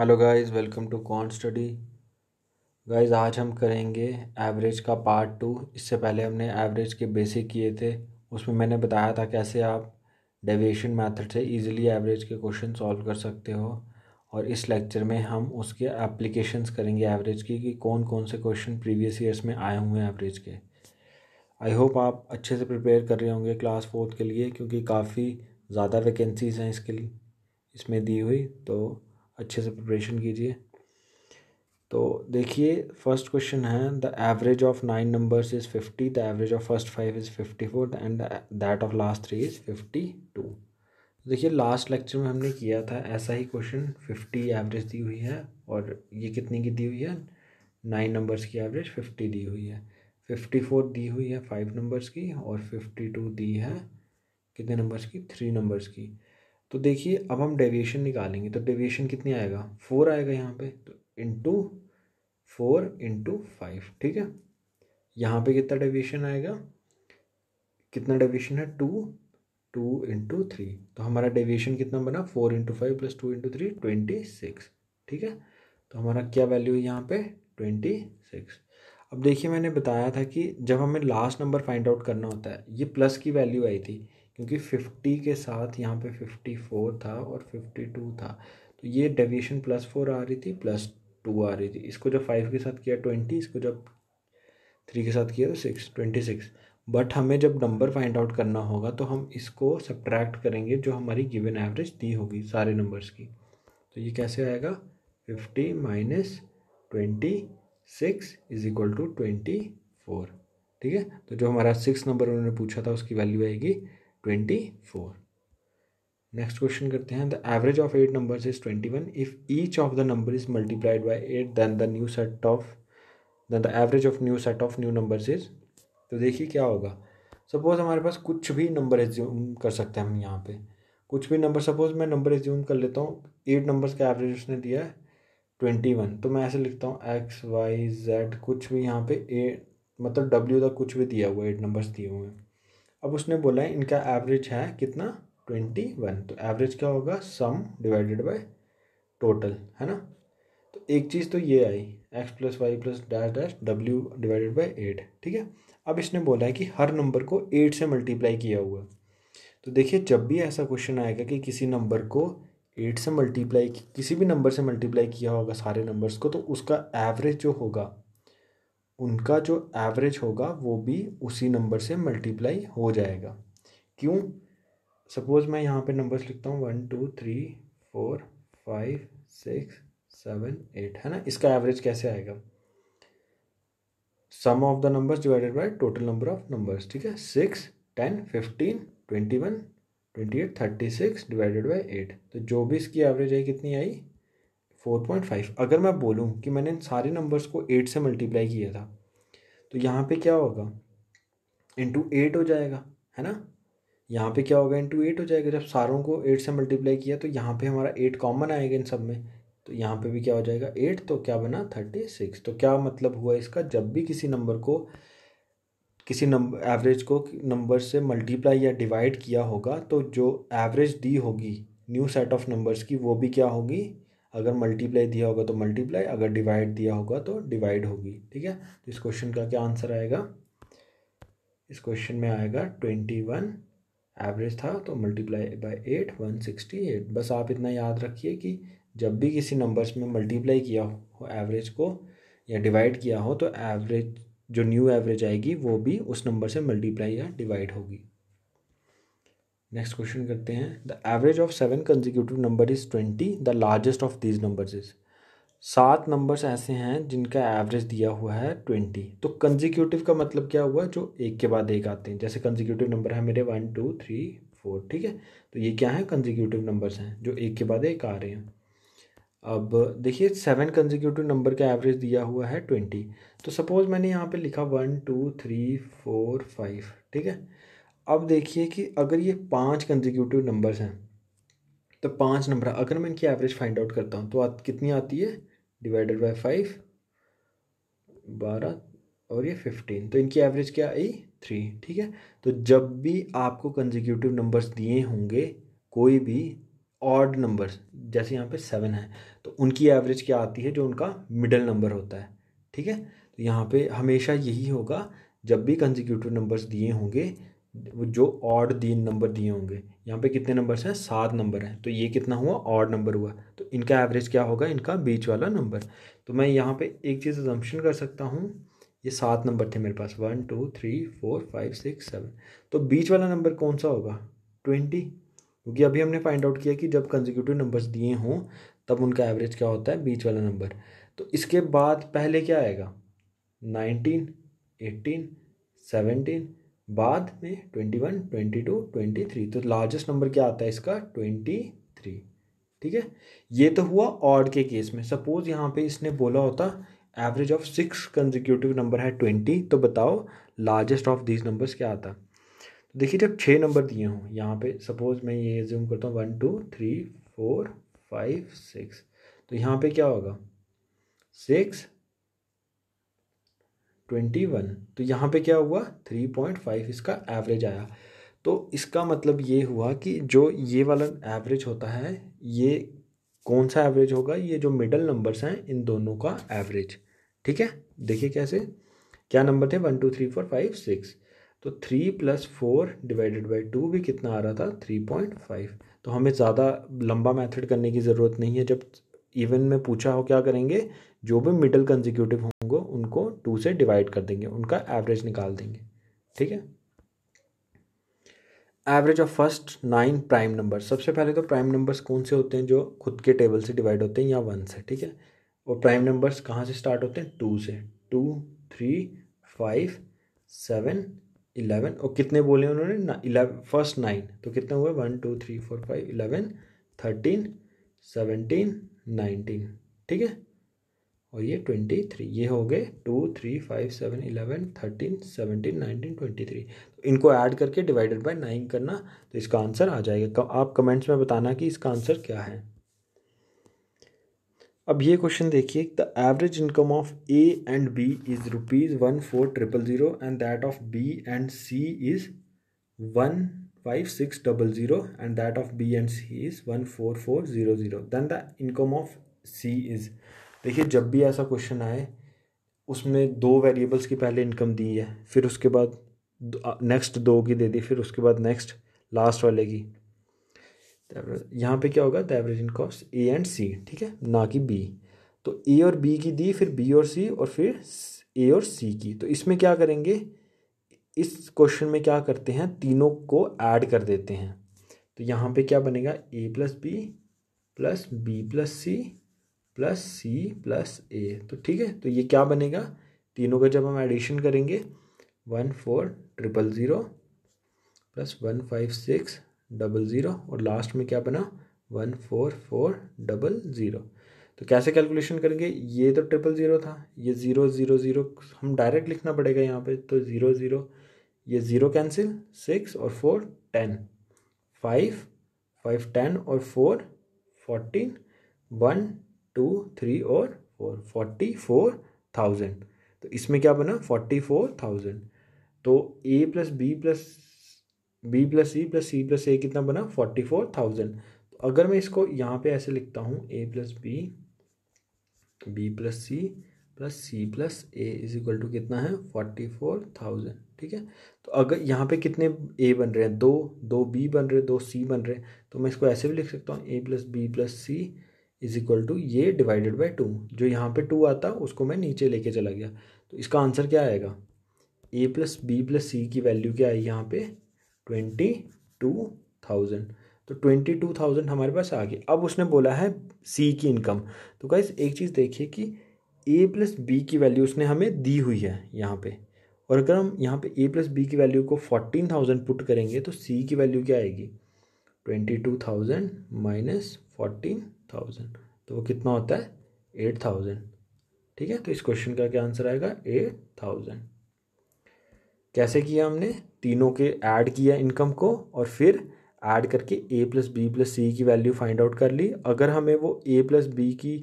hello guys welcome to con study guys आज हम करेंगे एवरेज का पार्ट टू इससे पहले हमने एवरेज के बेसिक किए थे उसमें मैंने बताया था कैसे आप डेविएशन मेथड से इजीली एवरेज के क्वेश्चन सॉल्व कर सकते हो और इस लेक्चर में हम उसके एप्लीकेशंस करेंगे एवरेज की कि कौन कौन से क्वेश्चन प्रीवियस ईयर्स में आए हुए हैं एवरेज के आई होप आप अच्छे से प्रिपेयर कर रहे होंगे क्लास फोर्थ के लिए क्योंकि काफ़ी ज़्यादा वैकेंसीज़ हैं इसके लिए इसमें दी हुई तो अच्छे से प्रिपरेशन कीजिए तो देखिए फर्स्ट क्वेश्चन है the average of nine numbers is fifty the average of first five is fifty four and that of last three is fifty two देखिए लास्ट लेक्चर में हमने किया था ऐसा ही क्वेश्चन फिफ्टी एवरेज दी हुई है और ये कितनी की दी हुई है नाइन नंबर्स की एवरेज फिफ्टी दी हुई है फिफ्टी फोर दी हुई है फाइव नंबर्स की और फिफ्टी टू दी है कितने नंबर्स की थ्री नंबर्स की तो देखिए अब हम डेविएशन निकालेंगे तो डेविएशन कितनी आएगा फोर आएगा यहाँ पे तो इंटू फोर इंटू फाइव ठीक है यहाँ पे कितना डेविएशन आएगा कितना डेविएशन है टू टू इंटू थ्री तो हमारा डेविएशन कितना बना four into five plus two into three twenty six ठीक है तो हमारा क्या वैल्यू है यहाँ पे ट्वेंटी सिक्स अब देखिए मैंने बताया था कि जब हमें लास्ट नंबर फाइंड आउट करना होता है ये प्लस की वैल्यू आई थी क्योंकि 50 के साथ यहाँ पे 54 था और 52 था तो ये डेविएशन प्लस फोर आ रही थी प्लस टू आ रही थी इसको जब फाइव के साथ किया ट्वेंटी इसको जब थ्री के साथ किया तो सिक्स ट्वेंटी सिक्स बट हमें जब नंबर फाइंड आउट करना होगा तो हम इसको सब्ट्रैक्ट करेंगे जो हमारी गिवन एवरेज दी होगी सारे नंबर्स की तो ये कैसे आएगा fifty minus twenty six is equal to twenty four ठीक है तो जो हमारा सिक्स नंबर उन्होंने पूछा था उसकी वैल्यू आएगी ट्वेंटी फोर नेक्स्ट क्वेश्चन करते हैं the average of eight number is twenty one if each of the number is multiplied by eight then the new set of then the average of new set of new number is तो देखिए क्या होगा suppose हमारे पास कुछ भी number assume कर सकते हैं हम यहाँ पे कुछ भी नंबर सपोज मैं नंबर एज्यूम कर लेता हूँ एट नंबर्स का एवरेज उसने दिया है ट्वेंटी वन तो मैं ऐसे लिखता हूँ एक्स वाई जेड कुछ भी यहाँ पे ए मतलब डब्ल्यू तक कुछ भी दिया हुआ एट नंबर्स दिए हुए हैं अब उसने बोला है इनका एवरेज है कितना ट्वेंटी वन तो एवरेज क्या होगा सम डिवाइडेड बाय टोटल है ना तो एक चीज़ तो ये आई x plus y plus dash dash डब्ल्यू डिवाइडेड बाई एट ठीक है अब इसने बोला है कि हर नंबर को एट से मल्टीप्लाई किया हुआ तो देखिए जब भी ऐसा क्वेश्चन आएगा कि किसी नंबर को एट से मल्टीप्लाई किसी भी नंबर से मल्टीप्लाई किया होगा सारे नंबर्स को तो उसका एवरेज जो होगा उनका जो एवरेज होगा वो भी उसी नंबर से मल्टीप्लाई हो जाएगा क्यों सपोज़ मैं यहाँ पे नंबर्स लिखता हूँ one two three four five six seven eight है ना इसका एवरेज कैसे आएगा sum of the numbers divided by total number of numbers ठीक है six ten fifteen twenty one twenty eight thirty six divided by eight तो जो भी इसकी एवरेज आई कितनी आई फोर पॉइंट फाइव अगर मैं बोलूँ कि मैंने इन सारे नंबर्स को एट से मल्टीप्लाई किया था तो यहाँ पे क्या होगा इंटू एट हो जाएगा है ना यहाँ पे क्या होगा इंटू एट हो जाएगा जब सारों को एट से मल्टीप्लाई किया तो यहाँ पे हमारा एट कॉमन आएगा इन सब में तो यहाँ पे भी क्या हो जाएगा एट तो क्या बना थर्टी सिक्स तो क्या मतलब हुआ इसका जब भी किसी नंबर को किसी नंबर एवरेज को नंबर से मल्टीप्लाई या डिवाइड किया होगा तो जो एवरेज दी होगी न्यू सेट ऑफ नंबर्स की वो भी क्या होगी अगर मल्टीप्लाई दिया होगा तो मल्टीप्लाई अगर डिवाइड दिया होगा तो डिवाइड होगी ठीक है तो इस क्वेश्चन का क्या आंसर आएगा इस क्वेश्चन में आएगा ट्वेंटी वन एवरेज था तो multiply by eight one sixty eight बस आप इतना याद रखिए कि जब भी किसी नंबर्स में मल्टीप्लाई किया हो एवरेज को या डिवाइड किया हो तो एवरेज जो न्यू एवरेज आएगी वो भी उस नंबर से मल्टीप्लाई या डिवाइड होगी नेक्स्ट क्वेश्चन करते हैं the average of seven consecutive number is twenty the largest of these numbers is सात नंबर्स ऐसे हैं जिनका एवरेज दिया हुआ है ट्वेंटी तो कंजिक्यूटिव का मतलब क्या हुआ जो एक के बाद एक आते हैं जैसे कंजिक्यूटिव नंबर है मेरे वन टू थ्री फोर ठीक है तो ये क्या है कंजिक्यूटिव नंबर्स हैं जो एक के बाद एक आ रहे हैं अब देखिए सेवन कंजिक्यूटिव नंबर का एवरेज दिया हुआ है ट्वेंटी तो सपोज़ मैंने यहाँ पे लिखा one two three four five ठीक है अब देखिए कि अगर ये पाँच कंजिक्यूटिव नंबर्स हैं तो पाँच नंबर अगर मैं इनकी एवरेज फाइंड आउट करता हूँ तो आ, कितनी आती है डिवाइडेड बाय फाइव बारह और ये फिफ्टीन तो इनकी एवरेज क्या आई थ्री ठीक है तो जब भी आपको कंजिक्यूटिव नंबर्स दिए होंगे कोई भी ऑड नंबर्स जैसे यहाँ पे सेवन है तो उनकी एवरेज क्या आती है जो उनका मिडल नंबर होता है ठीक है तो यहाँ पे हमेशा यही होगा जब भी कंजिक्यूटिव नंबर्स दिए होंगे जो ऑड दिन नंबर दिए होंगे यहाँ पे कितने नंबर्स हैं सात नंबर हैं तो ये कितना हुआ ऑड नंबर हुआ तो इनका एवरेज क्या होगा इनका बीच वाला नंबर तो मैं यहाँ पे एक चीज़ एजम्पन कर सकता हूँ ये सात नंबर थे मेरे पास one two three four five six seven तो बीच वाला नंबर कौन सा होगा ट्वेंटी क्योंकि अभी हमने फाइंड आउट किया कि जब कंजिक्यूटिव नंबर्स दिए हों तब उनका एवरेज क्या होता है बीच वाला नंबर तो इसके बाद पहले क्या आएगा नाइनटीन एटीन सेवनटीन बाद में twenty one twenty two twenty three तो लार्जेस्ट नंबर क्या आता है इसका ट्वेंटी थ्री ठीक है ये तो हुआ ऑड के केस में सपोज यहाँ पे इसने बोला होता average of six consecutive number है ट्वेंटी तो बताओ लार्जेस्ट ऑफ दीज नंबर्स क्या आता तो देखिए जब छः नंबर दिए हों यहाँ पे सपोज मैं ये जूम करता हूँ one two three four five six तो यहाँ पे क्या होगा सिक्स ट्वेंटी वन तो यहाँ पे क्या हुआ थ्री पॉइंट फाइव इसका एवरेज आया तो इसका मतलब ये हुआ कि जो ये वाला एवरेज होता है ये कौन सा एवरेज होगा ये जो मिडल नंबर्स हैं इन दोनों का एवरेज ठीक है देखिए कैसे क्या नंबर थे one two three four five six तो three plus four divided by two भी कितना आ रहा था थ्री पॉइंट फाइव तो हमें ज़्यादा लंबा मेथड करने की ज़रूरत नहीं है जब इवन में पूछा हो क्या करेंगे जो भी मिडल कंजिक्यूटिव उनको टू से डिवाइड कर देंगे उनका एवरेज निकाल देंगे ठीक है average of first nine prime number सबसे पहले तो प्राइम नंबर्स कौन से होते हैं जो खुद के टेबल से डिवाइड होते हैं या वन से ठीक है और प्राइम नंबर्स कहाँ से स्टार्ट होते हैं टू से two three five seven eleven और कितने बोले उन्होंने इलेवन फर्स्ट नाइन तो कितने हुए one two three four five eleven thirteen seventeen nineteen ठीक है और ये ट्वेंटी थ्री ये हो गए two three five seven eleven thirteen seventeen nineteen twenty three इनको ऐड करके डिवाइडेड बाय नाइन करना तो इसका आंसर आ जाएगा आप कमेंट्स में बताना कि इसका आंसर क्या है अब ये क्वेश्चन देखिए the average income of A and B is rupees one four triple zero and that of B and C is one five six double zero and that of B and C is one four four zero zero then the income of C is देखिए जब भी ऐसा question आए उसमें दो variables की पहले income दी है फिर उसके बाद नेक्स्ट दो की दे दी फिर उसके बाद नेक्स्ट लास्ट वाले की यहाँ पे क्या होगा the average in cost A and C ठीक है ना कि बी तो ए और बी की दी फिर बी और सी और फिर ए और सी की तो इसमें क्या करेंगे इस क्वेश्चन में क्या करते हैं तीनों को ऐड कर देते हैं तो यहाँ पे क्या बनेगा A plus B plus B plus C plus C plus A तो ठीक है तो ये क्या बनेगा तीनों का जब हम एडिशन करेंगे one four triple zero plus one five six double zero और लास्ट में क्या बना one four four double zero तो कैसे कैलकुलेशन करेंगे ये तो ट्रिपल ज़ीरो था ये ज़ीरो ज़ीरो ज़ीरो हम डायरेक्ट लिखना पड़ेगा यहाँ पे तो ज़ीरो ज़ीरो ये ज़ीरो कैंसिल सिक्स और four ten five five ten और four fourteen one two three और फोर फोर्टी फोर थाउजेंड तो इसमें क्या बना फोर्टी फोर थाउजेंड तो A plus B plus B plus C plus C plus A कितना बना फोर्टी फोर थाउजेंड तो अगर मैं इसको यहाँ पे ऐसे लिखता हूँ A plus B B plus C plus C plus A is equal to कितना है फोर्टी फोर थाउजेंड ठीक है तो अगर यहाँ पे कितने ए बन रहे हैं दो दो बी बन रहे हैं दो सी बन रहे हैं तो मैं इसको ऐसे भी लिख सकता हूँ A plus B plus C is equal to ये डिवाइडेड बाई टू जो यहाँ पे टू आता उसको मैं नीचे लेके चला गया तो इसका आंसर क्या आएगा A plus B plus C की वैल्यू क्या आई यहाँ पे ट्वेंटी टू थाउजेंड तो ट्वेंटी टू थाउजेंड हमारे पास आ गया अब उसने बोला है सी की इनकम तो गाइज एक चीज़ देखिए कि ए प्लस बी की वैल्यू उसने हमें दी हुई है यहाँ पे और अगर हम यहाँ पे ए प्लस बी की वैल्यू को फोर्टीन थाउजेंड पुट करेंगे तो सी की वैल्यू क्या आएगी twenty two thousand minus fourteen thousand तो वो कितना होता है एट थाउजेंड ठीक है तो इस क्वेश्चन का क्या आंसर आएगा एट थाउजेंड कैसे किया हमने तीनों के ऐड किया इनकम को और फिर ऐड करके A plus B plus C की वैल्यू फाइंड आउट कर ली अगर हमें वो ए प्लस बी की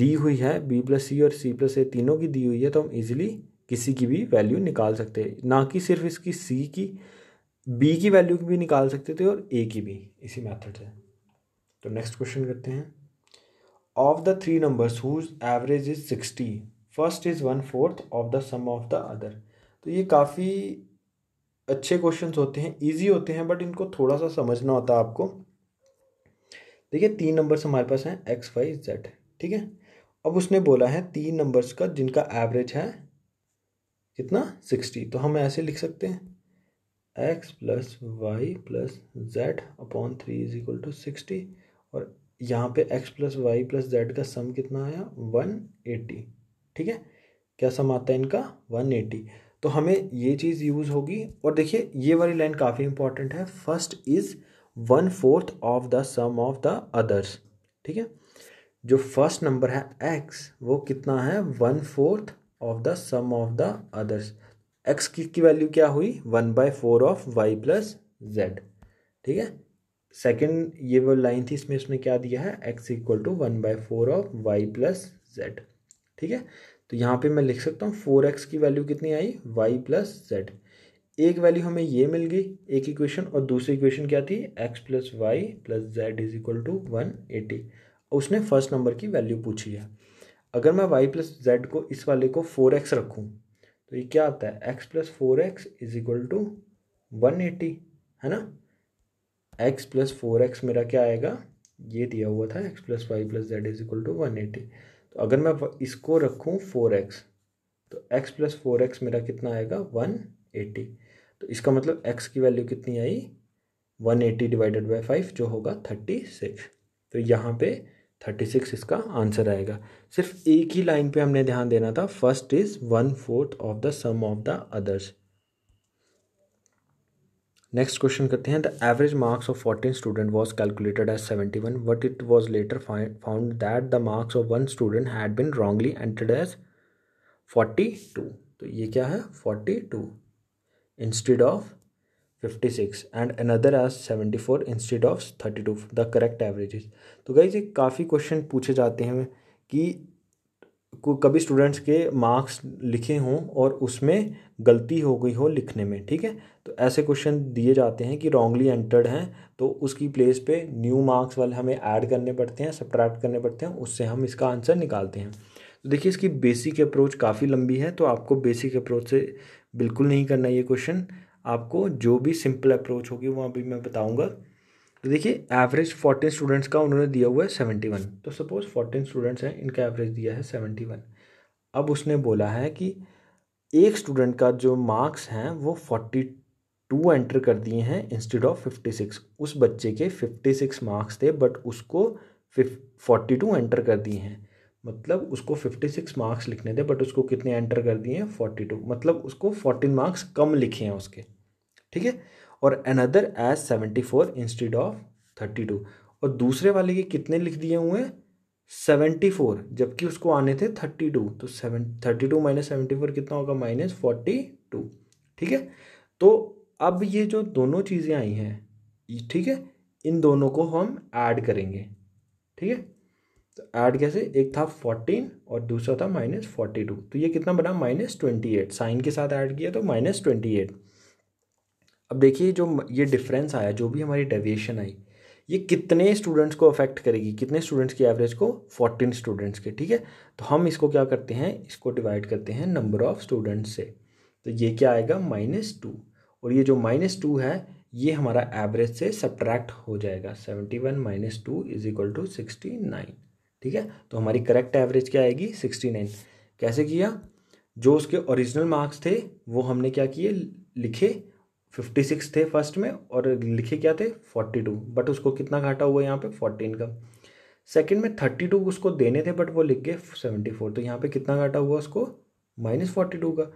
दी हुई है बी प्लस सी और सी प्लस ए तीनों की दी हुई है तो हम इजीली किसी की भी वैल्यू निकाल सकते हैं ना कि सिर्फ इसकी सी की बी की वैल्यू भी निकाल सकते थे और ए की भी इसी मेथड से तो नेक्स्ट क्वेश्चन करते हैं of the three numbers whose average is sixty first is one fourth of the sum of the other तो ये काफ़ी अच्छे क्वेश्चंस होते हैं इजी होते हैं बट इनको थोड़ा सा समझना होता है आपको देखिए तीन नंबर्स हमारे पास हैं एक्स वाई जेड ठीक है अब उसने बोला है तीन नंबर्स का जिनका एवरेज है कितना सिक्सटी तो हम ऐसे लिख सकते हैं x plus y plus z upon three is equal to sixty और यहाँ पे x plus y plus z का सम कितना आया 180 ठीक है क्या सम आता है इनका 180 तो हमें ये चीज़ यूज़ होगी और देखिए ये वाली लाइन काफ़ी इंपॉर्टेंट है first is one fourth of the sum of the others ठीक है जो फर्स्ट नंबर है एक्स वो कितना है one fourth of the sum of the others x की, की वैल्यू क्या हुई one by four of y plus z ठीक है सेकेंड ये वो लाइन थी इसमें इसने क्या दिया है x equal to one by four of y plus z ठीक है तो यहाँ पे मैं लिख सकता हूँ फोर एक्स की वैल्यू कितनी आई वाई प्लस जेड एक वैल्यू हमें ये मिल गई एक इक्वेशन और दूसरी इक्वेशन क्या थी x plus y plus z is equal to one eighty उसने फर्स्ट नंबर की वैल्यू पूछी है अगर मैं वाई प्लस जेड को इस वाले को फोर एक्स रखूँ तो ये क्या आता है x plus four x is equal to one eighty है ना एक्स प्लस फोर एक्स मेरा क्या आएगा ये दिया हुआ था x plus y plus z is equal to one eighty तो अगर मैं इसको रखूँ फोर एक्स तो एक्स प्लस फोर एक्स मेरा कितना आएगा वन एटी तो इसका मतलब एक्स की वैल्यू कितनी आई one eighty divided by five जो होगा थर्टी सिक्स तो यहाँ पे थर्टी सिक्स इसका आंसर आएगा सिर्फ एक ही लाइन पे हमने ध्यान देना था first is one fourth of the sum of the others next question करते हैं the average marks of fourteen student was calculated as seventy one but it was later found that the marks of one student had been wrongly entered as forty two तो ये क्या है forty two instead of fifty six and another as seventy four instead of thirty two the correct average तो गई ये काफ़ी question पूछे जाते हैं कि को कभी स्टूडेंट्स के मार्क्स लिखे हों और उसमें गलती हो गई हो लिखने में ठीक है तो ऐसे क्वेश्चन दिए जाते हैं कि रॉन्गली एंटर्ड हैं तो उसकी प्लेस पे न्यू मार्क्स वाले हमें ऐड करने पड़ते हैं सब्ट्रैक्ट करने पड़ते हैं उससे हम इसका आंसर निकालते हैं तो देखिए इसकी बेसिक अप्रोच काफ़ी लंबी है तो आपको बेसिक अप्रोच से बिल्कुल नहीं करना ये क्वेश्चन आपको जो भी सिंपल अप्रोच होगी वो अभी मैं बताऊँगा तो देखिए एवरेज फोर्टीन स्टूडेंट्स का उन्होंने दिया हुआ है सेवेंटी वन तो सपोज फोर्टीन स्टूडेंट्स हैं इनका एवरेज दिया है सेवेंटी वन अब उसने बोला है कि एक स्टूडेंट का जो मार्क्स हैं वो फोर्टी टू एंटर कर दिए हैं इंस्टेड ऑफ फिफ्टी सिक्स उस बच्चे के फिफ्टी सिक्स मार्क्स थे बट उसको फिफ फोर्टी टू एंटर कर दिए हैं मतलब उसको फिफ्टी सिक्स मार्क्स लिखने थे बट उसको कितने एंटर कर दिए हैं फोर्टी टू मतलब उसको फोर्टीन मार्क्स कम लिखे हैं उसके ठीक है और another as seventy four instead of thirty two और दूसरे वाले के कितने लिख दिए हुए हैं सेवेंटी फोर जबकि उसको आने थे थर्टी टू तो seven thirty two minus seventy four कितना होगा माइनस फोर्टी टू ठीक है तो अब ये जो दोनों चीज़ें आई हैं ठीक है इन दोनों को हम ऐड करेंगे ठीक है तो ऐड कैसे एक था फोर्टीन और दूसरा था माइनस फोर्टी टू तो ये कितना बना माइनस ट्वेंटी एट साइन के साथ ऐड किया तो माइनस ट्वेंटी एट अब देखिए जो ये डिफरेंस आया जो भी हमारी डेविएशन आई ये कितने स्टूडेंट्स को अफेक्ट करेगी कितने स्टूडेंट्स की एवरेज को फोर्टीन स्टूडेंट्स के ठीक है तो हम इसको क्या करते हैं इसको डिवाइड करते हैं नंबर ऑफ स्टूडेंट्स से तो ये क्या आएगा माइनस टू और ये जो माइनस टू है ये हमारा एवरेज से सब्ट्रैक्ट हो जाएगा seventy one minus two is equal to sixty nine ठीक है तो हमारी करेक्ट एवरेज क्या आएगी सिक्सटी नाइन कैसे किया जो उसके ओरिजिनल मार्क्स थे वो हमने क्या किए लिखे फिफ्टी सिक्स थे फर्स्ट में और लिखे क्या थे फोर्टी टू बट उसको कितना घाटा हुआ यहाँ पे फोर्टीन का सेकंड में थर्टी टू उसको देने थे बट वो लिख गए सेवेंटी फोर तो यहाँ पे कितना घाटा हुआ उसको माइनस फोर्टी टू का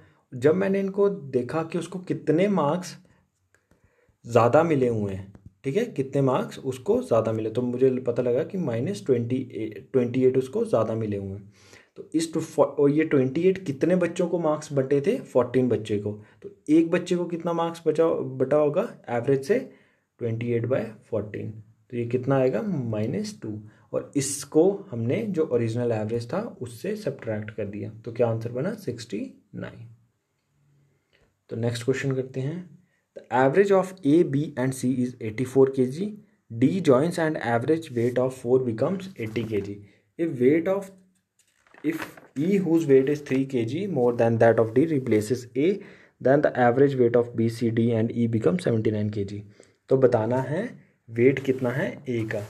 जब मैंने इनको देखा कि उसको कितने मार्क्स ज़्यादा मिले हुए हैं ठीक है कितने मार्क्स उसको ज़्यादा मिले तो मुझे पता लगा कि माइनस ट्वेंटी ट्वेंटी एट उसको ज़्यादा मिले हुए हैं तो इस टू और ये ट्वेंटी एट कितने बच्चों को मार्क्स बटे थे फोर्टीन बच्चे को तो एक बच्चे को कितना मार्क्स बचाओ बटा होगा एवरेज से ट्वेंटी एट बाय फोर्टीन तो ये कितना आएगा माइनस टू और इसको हमने जो ओरिजिनल एवरेज था उससे सब्ट्रैक्ट कर दिया तो क्या आंसर बना सिक्सटी नाइन तो नेक्स्ट क्वेश्चन करते हैं the average of A B and C is eighty four K G D joints and average weight of four becomes eighty K G ये weight of if E whose weight is 3 kg more than that of D replaces A then the average weight of B, C, D and E become 79 kg तो बताना है wait कितना है ए का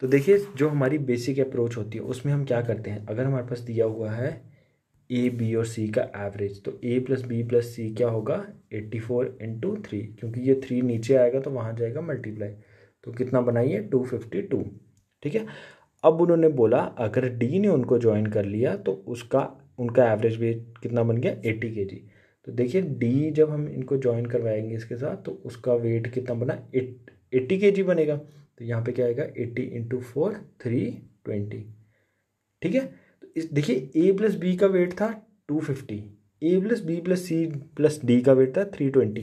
तो देखिए जो हमारी बेसिक अप्रोच होती है उसमें हम क्या करते हैं अगर हमारे पास दिया हुआ है ए बी और सी का एवरेज तो A plus B plus C क्या होगा एट्टी फोर इंटू थ्री क्योंकि ये थ्री नीचे आएगा तो वहाँ जाएगा मल्टीप्लाई तो कितना बनाइए टू फिफ्टी टू ठीक है अब उन्होंने बोला अगर डी ने उनको ज्वाइन कर लिया तो उसका उनका एवरेज वेट कितना बन गया एट्टी के जी तो देखिए डी जब हम इनको ज्वाइन करवाएंगे इसके साथ तो उसका वेट कितना बना एट एट्टी के जी बनेगा तो यहाँ पे क्या आएगा eighty into four three twenty ठीक है तो इस देखिए ए प्लस बी का वेट था two fifty A plus B plus C plus D का वेट था थ्री ट्वेंटी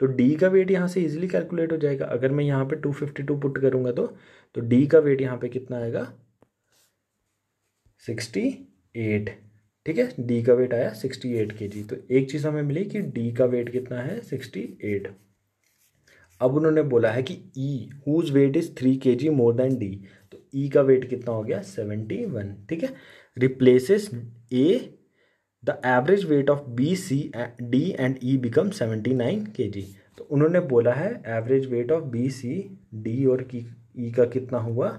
तो डी का वेट यहाँ से इजीली कैलकुलेट हो जाएगा अगर मैं यहाँ पे 252 पुट करूँगा तो तो डी का वेट यहाँ पे कितना आएगा 68 ठीक है डी का वेट आया 68 एट के जी तो एक चीज़ हमें मिली कि डी का वेट कितना है 68 अब उन्होंने बोला है कि E whose weight is three K G more than D तो ई e का वेट कितना हो गया सेवेंटी ठीक है replaces A the average weight of B C D and E become seventy nine K G तो उन्होंने बोला है average weight of B C D और की e, ई e का कितना हुआ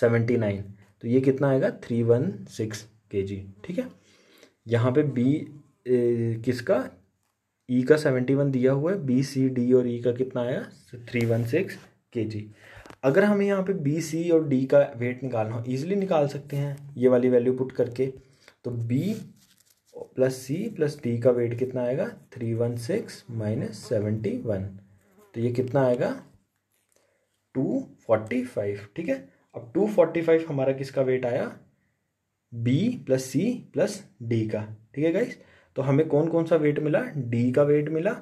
सेवेंटी नाइन तो ये कितना आएगा थ्री वन सिक्स के जी ठीक है यहाँ पे बी किसका ई e का सेवेंटी वन दिया हुआ है बी सी डी और ई का कितना आया थ्री वन सिक्स के जी अगर हमें यहाँ पे बी सी और डी का वेट निकालना हो ईजिली निकाल सकते हैं ये वाली वैल्यू पुट करके तो B plus C plus D का वेट कितना आएगा three one six minus seventy one तो ये कितना आएगा टू फोर्टी फाइव ठीक है अब टू फोर्टी फाइव हमारा किसका वेट आया B plus C plus D का ठीक है गाइस तो हमें कौन कौन सा वेट मिला डी का वेट मिला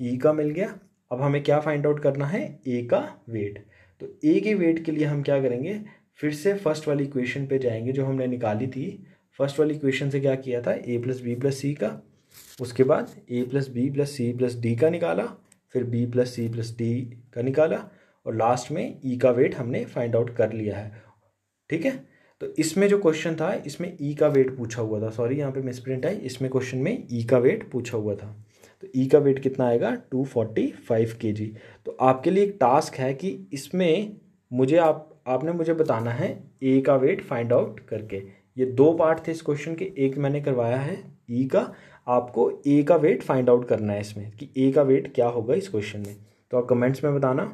ई e का मिल गया अब हमें क्या फाइंड आउट करना है ए का वेट तो ए के वेट के लिए हम क्या करेंगे फिर से फर्स्ट वाली इक्वेशन पे जाएंगे जो हमने निकाली थी फर्स्ट वाली इक्वेशन से क्या किया था A plus B plus C का उसके बाद A plus B plus C plus D का निकाला फिर B plus C plus D का निकाला और लास्ट में ई e का वेट हमने फाइंड आउट कर लिया है ठीक है तो इसमें जो क्वेश्चन था इसमें ई e का वेट पूछा हुआ था सॉरी यहाँ पे मिस प्रिंट आई इसमें क्वेश्चन में ई e का वेट पूछा हुआ था तो ई e का वेट कितना आएगा टू फोर्टी फाइव के जी तो आपके लिए एक टास्क है कि इसमें मुझे आप आपने मुझे बताना है ए का वेट फाइंड आउट करके ये दो पार्ट थे इस क्वेश्चन के एक मैंने करवाया है ई e का आपको ए का वेट फाइंड आउट करना है इसमें कि ए का वेट क्या होगा इस क्वेश्चन में तो आप कमेंट्स में बताना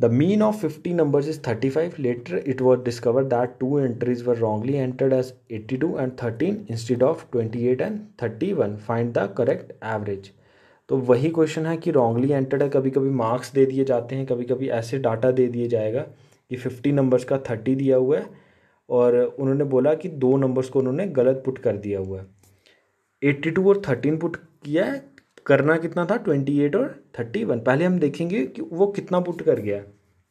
the mean of fifty number is thirty five later it was discover that two entries were wrongly entered as eighty two and thirteen instead of twenty eight and thirty one find the correct average तो वही question है कि wrongly entered है कभी कभी marks दे दिए जाते हैं कभी कभी ऐसे डाटा दे दिए जाएगा कि फिफ्टी नंबर्स का थर्टी दिया हुआ है और उन्होंने बोला कि दो नंबर्स को उन्होंने गलत पुट कर दिया हुआ है एट्टी टू और थर्टीन पुट किया है करना कितना था ट्वेंटी एट और थर्टी वन पहले हम देखेंगे कि वो कितना पुट कर गया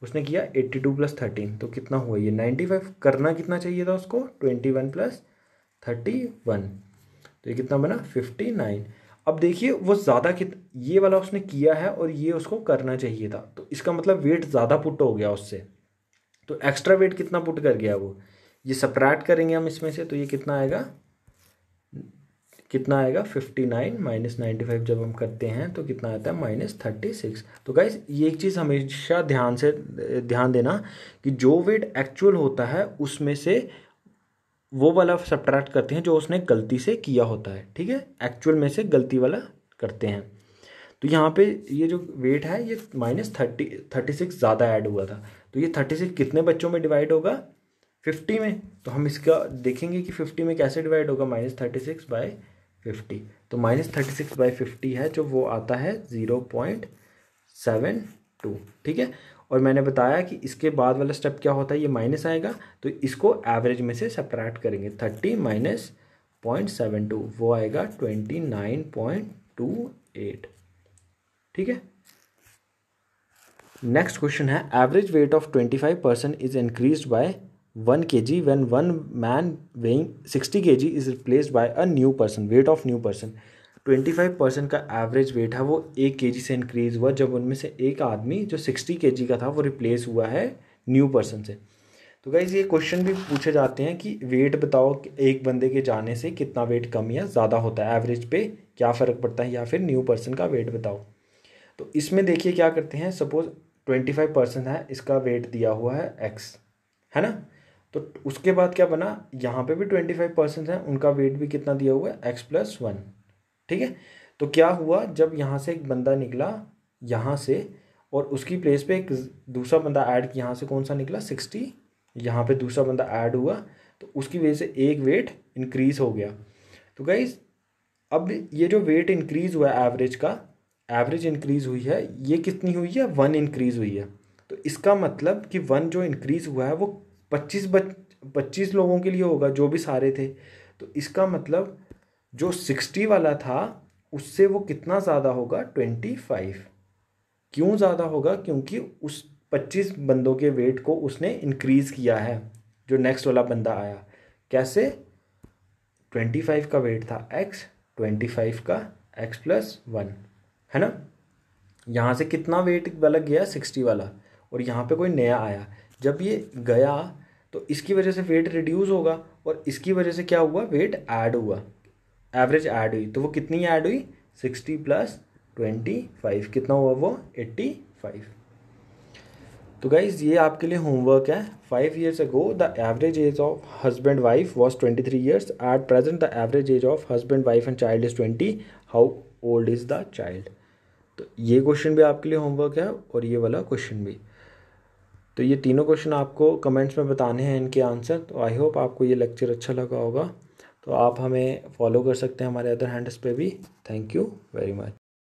उसने किया एट्टी टू प्लस थर्टीन तो कितना हुआ ये नाइन्टी फाइव करना कितना चाहिए था उसको twenty one plus thirty one तो ये कितना बना फिफ्टी नाइन अब देखिए वो ज़्यादा कित ये वाला उसने किया है और ये उसको करना चाहिए था तो इसका मतलब वेट ज़्यादा पुट हो गया उससे तो एक्स्ट्रा वेट कितना पुट कर गया वो ये सप्राट करेंगे हम इसमें से तो ये कितना आएगा कितना आएगा fifty nine minus ninety five जब हम करते हैं तो कितना आता है माइनस थर्टी सिक्स तो गाइज ये एक चीज़ हमेशा ध्यान से ध्यान देना कि जो वेट एक्चुअल होता है उसमें से वो वाला सब्ट्रैक्ट करते हैं जो उसने गलती से किया होता है ठीक है एक्चुअल में से गलती वाला करते हैं तो यहाँ पे ये जो वेट है ये माइनस थर्टी थर्टी सिक्स ज़्यादा ऐड हुआ था तो ये थर्टी सिक्स कितने बच्चों में डिवाइड होगा फिफ्टी में तो हम इसका देखेंगे कि फिफ्टी में कैसे डिवाइड होगा minus thirty six by fifty तो minus thirty six by fifty है जो वो आता है ज़ीरो पॉइंट सेवन टू ठीक है और मैंने बताया कि इसके बाद वाला स्टेप क्या होता है ये माइनस आएगा तो इसको एवरेज में से सप्रैक्ट करेंगे thirty minus point seven two वो आएगा twenty nine point two eight ठीक है नेक्स्ट क्वेश्चन है average weight of twenty five percent is increase by one K G when one man weighing sixty K G is replace by a new person weight of new person twenty five percent का average weight है वो एक के जी से increase हुआ जब उनमें से एक आदमी जो सिक्सटी के जी का था वो रिप्लेस हुआ है न्यू पर्सन से तो गाइज़ ये क्वेश्चन भी पूछे जाते हैं कि वेट बताओ कि एक बंदे के जाने से कितना वेट कम या ज़्यादा होता है एवरेज पे क्या फ़र्क पड़ता है या फिर न्यू पर्सन का वेट बताओ तो इसमें देखिए क्या करते हैं सपोज़ ट्वेंटी फाइव परसेंट है इसका वेट दिया हुआ है एक्स है ना तो उसके बाद क्या बना यहाँ पे भी ट्वेंटी फाइव परसेंट है उनका वेट भी कितना दिया हुआ है एक्स प्लस वन ठीक है तो क्या हुआ जब यहाँ से एक बंदा निकला यहाँ से और उसकी प्लेस पे एक दूसरा बंदा ऐड यहाँ से कौन सा निकला सिक्सटी यहाँ पे दूसरा बंदा ऐड हुआ तो उसकी वजह से एक वेट इंक्रीज़ हो गया तो गाइज अब ये जो वेट इंक्रीज़ हुआ है एवरेज का एवरेज इंक्रीज़ हुई है ये कितनी हुई है वन इंक्रीज़ हुई है तो इसका मतलब कि वन जो इंक्रीज़ हुआ है वो पच्चीस बच पच्चीस लोगों के लिए होगा जो भी सारे थे तो इसका मतलब जो सिक्सटी वाला था उससे वो कितना ज़्यादा होगा ट्वेंटी फाइव क्यों ज़्यादा होगा क्योंकि उस पच्चीस बंदों के वेट को उसने इंक्रीज़ किया है जो नेक्स्ट वाला बंदा आया कैसे ट्वेंटी फाइव का वेट था एक्स ट्वेंटी फाइव का एक्स प्लस वन है ना यहाँ से कितना वेट वाला गया सिक्सटी वाला और यहाँ पे कोई नया आया जब ये गया तो इसकी वजह से वेट रिड्यूस होगा और इसकी वजह से क्या हुआ वेट ऐड हुआ एवरेज ऐड हुई तो वो कितनी ऐड हुई सिक्सटी प्लस ट्वेंटी फाइव कितना हुआ वो एट्टी फाइव तो गाइज ये आपके लिए होमवर्क है five years ago the average age of husband wife was twenty three years at present the average age of husband wife and child is twenty how old is the child तो ये question भी आपके लिए homework है और ये वाला question भी तो ये तीनों क्वेश्चन आपको कमेंट्स में बताने हैं इनके आंसर तो आई होप आपको ये लेक्चर अच्छा लगा होगा तो आप हमें फॉलो कर सकते हैं हमारे अदर हैंड्स पे भी थैंक यू वेरी मच